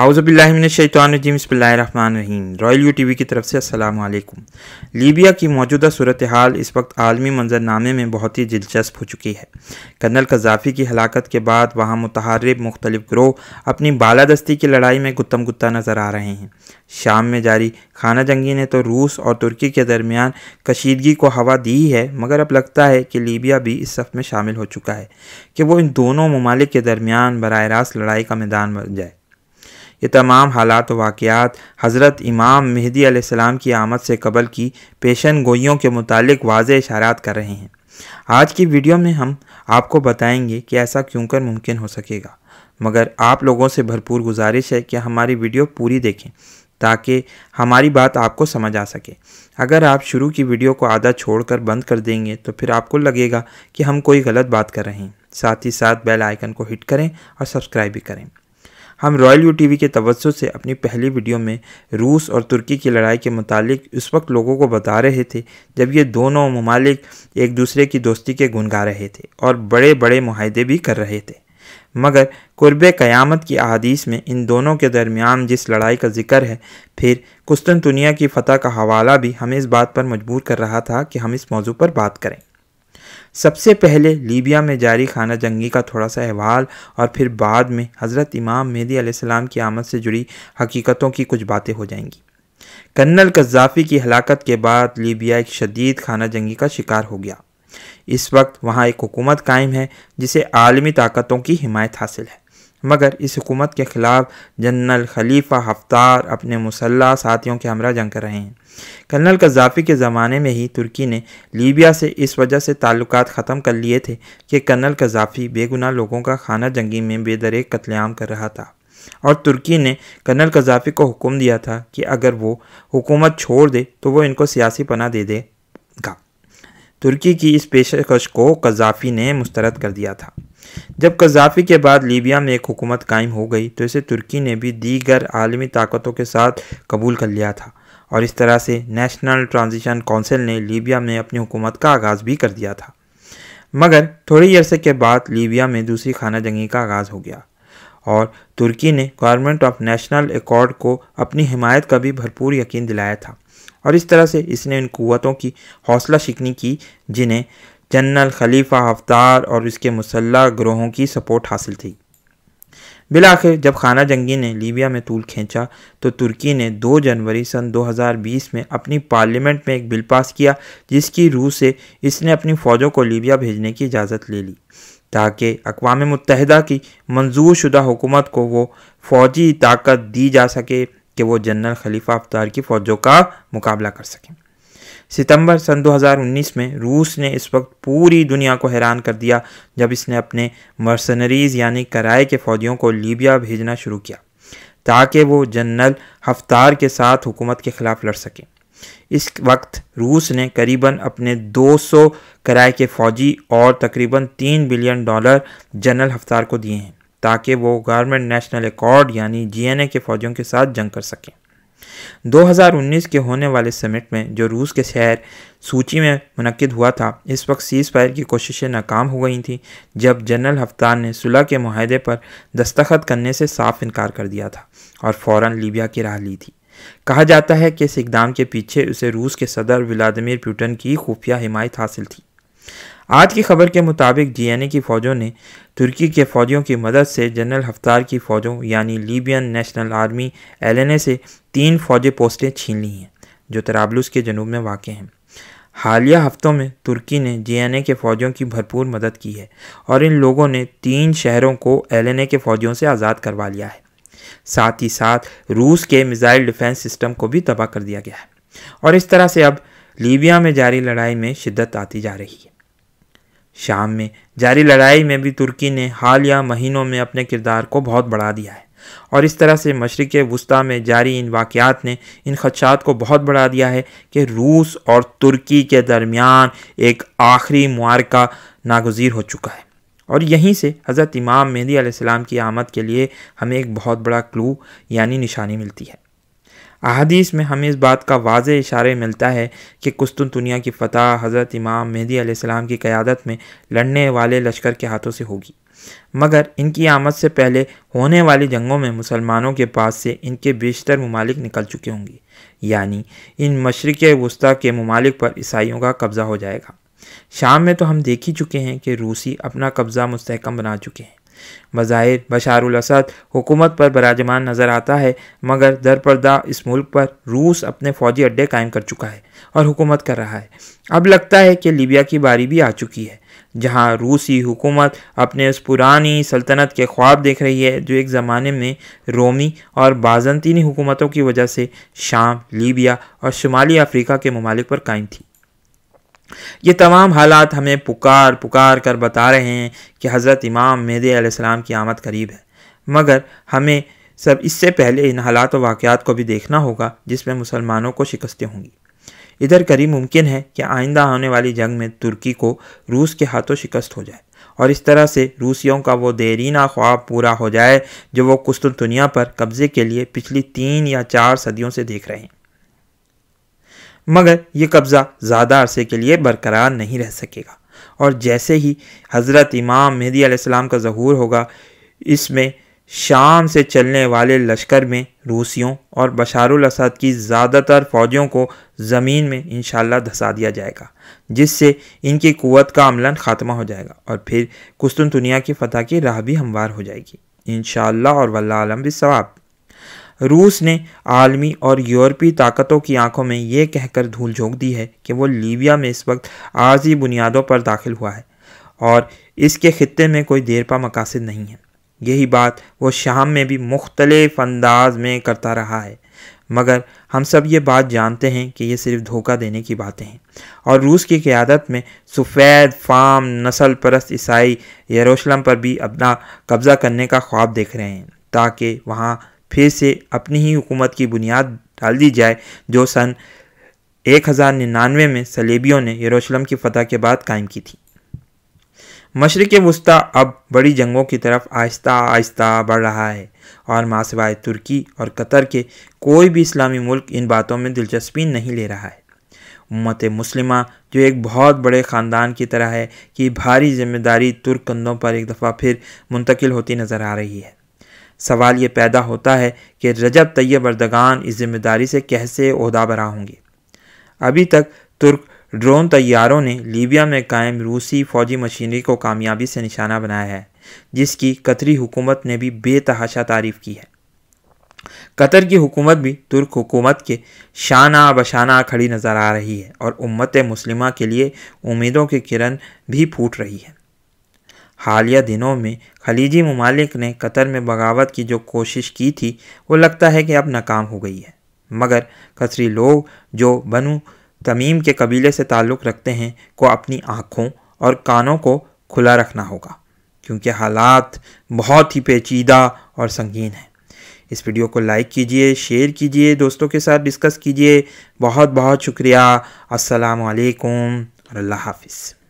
اعوذ باللہ من الشیطان الرجیم بسم اللہ الرحمن الرحیم رائل یو ٹی وی کی طرف سے السلام علیکم لیبیا کی موجودہ صورتحال اس وقت عالمی منظر نامے میں بہت ہی دلچسپ ہو چکی ہے کرنل قذافی کی ہلاکت کے بعد وہاں متحرب مختلف گروہ اپنی بالادستی کی لڑائی میں گتم گتہ نظر آ رہے ہیں شام میں جاری خانہ جنگی نے تو روس اور ترکی کے درمیان کشیدگی کو ہوا دی ہے مگر اب لگتا ہے کہ لیبیا بھی اس صف میں شامل ہو چکا ہے کہ وہ ان دونوں ممالک کے درمیان براہ راست لڑائی کا میدان بن جائے یہ تمام حالات و واقعات حضرت امام مہدی علیہ السلام کی آمد سے قبل کی پیشن گوئیوں کے متعلق واضح اشارات کر رہے ہیں آج کی ویڈیو میں ہم آپ کو بتائیں گے کہ ایسا کیوں کر ممکن ہو سکے گا مگر آپ لوگوں سے بھرپور گزارش ہے کہ ہماری ویڈیو پوری دیکھیں تاکہ ہماری بات آپ کو سمجھ آ سکے اگر آپ شروع کی ویڈیو کو آدھا چھوڑ کر بند کر دیں گے تو پھر آپ کو لگے گا کہ ہم کوئی غلط بات کر رہے ہیں ساتھ ہی ساتھ بیل آئیکن کو ہٹ کریں اور سبسکرائب بھی کریں ہم رائل یو ٹی وی کے توجہ سے اپنی پہلی ویڈیو میں روس اور ترکی کی لڑائی کے متعلق اس وقت لوگوں کو بتا رہے تھے جب یہ دونوں ممالک ایک دوسرے کی دوستی کے گنگا رہے تھے اور بڑے بڑے معاہدے بھی کر رہے تھے مگر قرب قیامت کی احادیث میں ان دونوں کے درمیان جس لڑائی کا ذکر ہے پھر قسطنطنیہ کی فتح کا حوالہ بھی ہمیں اس بات پر مجبور کر رہا تھا کہ ہم اس موضوع پر بات کریں سب سے پہلے لیبیا میں جاری خانہ جنگی کا تھوڑا سا احوال اور پھر بعد میں حضرت امام مہدی علیہ السلام کی آمد سے جڑی حقیقتوں کی کچھ باتیں ہو جائیں گی کنل قذافی کی ہلاکت کے بعد لیبیا ایک شدید خانہ جنگی کا شکار ہو گیا اس وقت وہاں ایک حکومت قائم ہے جسے عالمی طاقتوں کی حمایت حاصل ہے مگر اس حکومت کے خلاف جنرل خلیفہ ہفتار اپنے مسلح ساتھیوں کے ہمراہ جنگ کر رہے ہیں کرنل قذافی کے زمانے میں ہی ترکی نے لیبیا سے اس وجہ سے تعلقات ختم کر لیے تھے کہ کرنل قذافی بے گناہ لوگوں کا خانہ جنگی میں بے درے قتل عام کر رہا تھا اور ترکی نے کرنل قذافی کو حکم دیا تھا کہ اگر وہ حکومت چھوڑ دے تو وہ ان کو سیاسی پناہ دے دے گا ترکی کی اس پیشکش کو قذافی نے مسترد کر دیا تھا جب قذافی کے بعد لیبیا میں ایک حکومت قائم ہو گئی تو اسے ترکی نے بھی دیگر عالمی طاقتوں کے ساتھ قبول کر لیا تھا اور اس طرح سے نیشنل ٹرانزیشن کونسل نے لیبیا میں اپنی حکومت کا آغاز بھی کر دیا تھا مگر تھوڑی عرصے کے بعد لیبیا میں دوسری خانہ جنگی کا آغاز ہو گیا اور ترکی نے گورنمنٹ آف نیشنل ایکارڈ کو اپنی حمایت کا بھی بھرپور یقین دلایا تھا اور اس طرح سے اس نے ان قوتوں کی حوصلہ شکنی کی جنہیں جنرل خلیفہ ہفتار اور اس کے مسلح گروہوں کی سپورٹ حاصل تھی بالآخر جب خانہ جنگی نے لیبیا میں طول کھینچا تو ترکی نے دو جنوری سن دو ہزار بیس میں اپنی پارلیمنٹ میں ایک بل پاس کیا جس کی روح سے اس نے اپنی فوجوں کو لیبیا بھیجنے کی اجازت لے لی تاکہ اقوام متحدہ کی منظور شدہ حکومت کو وہ فوجی طاقت دی جا سکے کہ وہ جنرل خلیفہ افطار کی فوجوں کا مقابلہ کر سکیں ستمبر سن دو ہزار انیس میں روس نے اس وقت پوری دنیا کو حیران کر دیا جب اس نے اپنے مرسنریز یعنی کرائے کے فوجیوں کو لیبیا بھیجنا شروع کیا تاکہ وہ جنرل ہفتار کے ساتھ حکومت کے خلاف لڑ سکیں اس وقت روس نے قریباً اپنے دو سو کرائے کے فوجی اور تقریباً تین بلین ڈالر جنرل ہفتار کو دیے ہیں تاکہ وہ گورنمنٹ نیشنل ایکارڈ یعنی جی این اے کے فوجیوں کے ساتھ جنگ کر سکیں دو ہزار انیس کے ہونے والے سمٹ میں جو روس کے شہر سوچی میں منعقد ہوا تھا اس وقت سیز فائر کی کوششیں ناکام ہو گئی تھیں جب جنرل ہفتار نے صلح کے معاہدے پر دستخط کرنے سے صاف انکار کر دیا تھا اور فوراً لیبیا کی راہ لی تھی کہا جاتا ہے کہ اس اقدام کے پیچھے اسے روس کے صدر ولادیمیر پیوٹن کی خفیہ حمایت حاصل تھی آج کی خبر کے مطابق جی این اے کی فوجوں نے ترکی کے فوجیوں کی مدد سے جنرل ہفتار کی فوجوں یعنی Libyan national army L N A سے تین فوجی پوسٹیں چھین لی ہیں جو ترابلس کے جنوب میں واقع ہیں حالیہ ہفتوں میں ترکی نے جے جی این اے کے فوجیوں کی بھرپور مدد کی ہے اور ان لوگوں نے تین شہروں کو ایل این اے کے فوجیوں سے آزاد کروا لیا ہے ساتھ ہی ساتھ روس کے میزائل ڈیفینس سسٹم کو بھی تباہ کر دیا گیا ہے اور اس طرح سے اب لیبیا میں جاری لڑائی میں شدت آتی جا رہی ہے شام میں جاری لڑائی میں بھی ترکی نے حالیہ مہینوں میں اپنے کردار کو بہت بڑھا دیا ہے اور اس طرح سے مشرق وسطی میں جاری ان واقعات نے ان خدشات کو بہت بڑھا دیا ہے کہ روس اور ترکی کے درمیان ایک آخری معارکہ ناگزیر ہو چکا ہے اور یہیں سے حضرت امام مہدی علیہ السلام کی آمد کے لیے ہمیں ایک بہت بڑا کلو یعنی نشانی ملتی ہے احادیث میں ہمیں اس بات کا واضح اشارے ملتا ہے کہ قسطن دنیا کی فتح حضرت امام مہدی علیہ السلام کی قیادت میں لڑنے والے لشکر کے ہاتھوں سے ہوگی مگر ان کی آمد سے پہلے ہونے والی جنگوں میں مسلمانوں کے پاس سے ان کے بیشتر ممالک نکل چکے ہوں گے یعنی ان مشرق وسطی کے ممالک پر عیسائیوں کا قبضہ ہو جائے گا شام میں تو ہم دیکھ ہی چکے ہیں کہ روسی اپنا قبضہ مستحکم بنا چکے ہیں بظاہر بشار الاسد حکومت پر براجمان نظر آتا ہے مگر در پردہ اس ملک پر روس اپنے فوجی اڈے قائم کر چکا ہے اور حکومت کر رہا ہے اب لگتا ہے کہ لیبیا کی باری بھی آ چکی ہے جہاں روسی حکومت اپنے اس پرانی سلطنت کے خواب دیکھ رہی ہے جو ایک زمانے میں رومی اور بازنطینی حکومتوں کی وجہ سے شام لیبیا اور شمالی افریقہ کے ممالک پر قائم تھی یہ تمام حالات ہمیں پکار پکار کر بتا رہے ہیں کہ حضرت امام مہدی علیہ السلام کی آمد قریب ہے مگر ہمیں سب اس سے پہلے ان حالات و واقعات کو بھی دیکھنا ہوگا جس میں مسلمانوں کو شکستیں ہوں گی ادھر قریب ممکن ہے کہ آئندہ آنے والی جنگ میں ترکی کو روس کے ہاتھوں شکست ہو جائے اور اس طرح سے روسیوں کا وہ دیرینہ خواب پورا ہو جائے جو وہ قسط دنیا پر قبضے کے لیے پچھلی تین یا چار صدیوں سے دیکھ رہے ہیں مگر یہ قبضہ زیادہ عرصے کے لیے برقرار نہیں رہ سکے گا اور جیسے ہی حضرت امام مہدی علیہ السلام کا ظہور ہوگا اس میں شام سے چلنے والے لشکر میں روسیوں اور بشار الاسد کی زیادہ تر فوجیوں کو زمین میں انشاءاللہ دھسا دیا جائے گا جس سے ان کی قوت کا عملہ خاتمہ ہو جائے گا اور پھر قسطنطنیہ کی فتح کی راہ بھی ہموار ہو جائے گی انشاءاللہ اور واللہ اور بھی ثواب روس نے عالمی اور یورپی طاقتوں کی آنکھوں میں یہ کہہ کر دھول جھونک دی ہے کہ وہ لیبیا میں اس وقت عارضی بنیادوں پر داخل ہوا ہے اور اس کے خطے میں کوئی دیر پا مقاصد نہیں ہے یہی بات وہ شام میں بھی مختلف انداز میں کرتا رہا ہے مگر ہم سب یہ بات جانتے ہیں کہ یہ صرف دھوکہ دینے کی باتیں ہیں اور روس کی قیادت میں سفید فام نسل پرست عیسائی یروشلم پر بھی اپنا قبضہ کرنے کا خواب دیکھ رہے ہیں تاکہ وہاں پھر سے اپنی ہی حکومت کی بنیاد ڈال دی جائے جو سن ایک ہزار ننانوے میں سلیبیوں نے یروشلم کی فتح کے بعد قائم کی تھی مشرق وسطیٰ اب بڑی جنگوں کی طرف آہستہ آہستہ بڑھ رہا ہے اور ماسوائے ترکی اور قطر کے کوئی بھی اسلامی ملک ان باتوں میں دلچسپی نہیں لے رہا ہے امت مسلمہ جو ایک بہت بڑے خاندان کی طرح ہے کہ بھاری ذمہ داری ترک کندوں پر ایک دفعہ پھر منتقل ہوتی نظر آ رہی ہے سوال یہ پیدا ہوتا ہے کہ رجب طیب اردگان اس ذمہ داری سے کیسے عہدہ برا ہوں گے ابھی تک ترک ڈرون طیاروں نے لیبیا میں قائم روسی فوجی مشینری کو کامیابی سے نشانہ بنایا ہے جس کی قطری حکومت نے بھی بے تحاشا تعریف کی ہے قطر کی حکومت بھی ترک حکومت کے شانہ بشانہ کھڑی نظر آ رہی ہے اور امت مسلمہ کے لیے امیدوں کی کرن بھی پھوٹ رہی ہے حالیہ دنوں میں خلیجی ممالک نے قطر میں بغاوت کی جو کوشش کی تھی وہ لگتا ہے کہ اب ناکام ہو گئی ہے مگر قطری لوگ جو بنو تمیم کے قبیلے سے تعلق رکھتے ہیں کو اپنی آنکھوں اور کانوں کو کھلا رکھنا ہوگا کیونکہ حالات بہت ہی پیچیدہ اور سنگین ہیں اس ویڈیو کو لائک کیجئے شیئر کیجئے دوستوں کے ساتھ ڈسکس کیجئے بہت بہت شکریہ السلام علیکم اور اللہ حافظ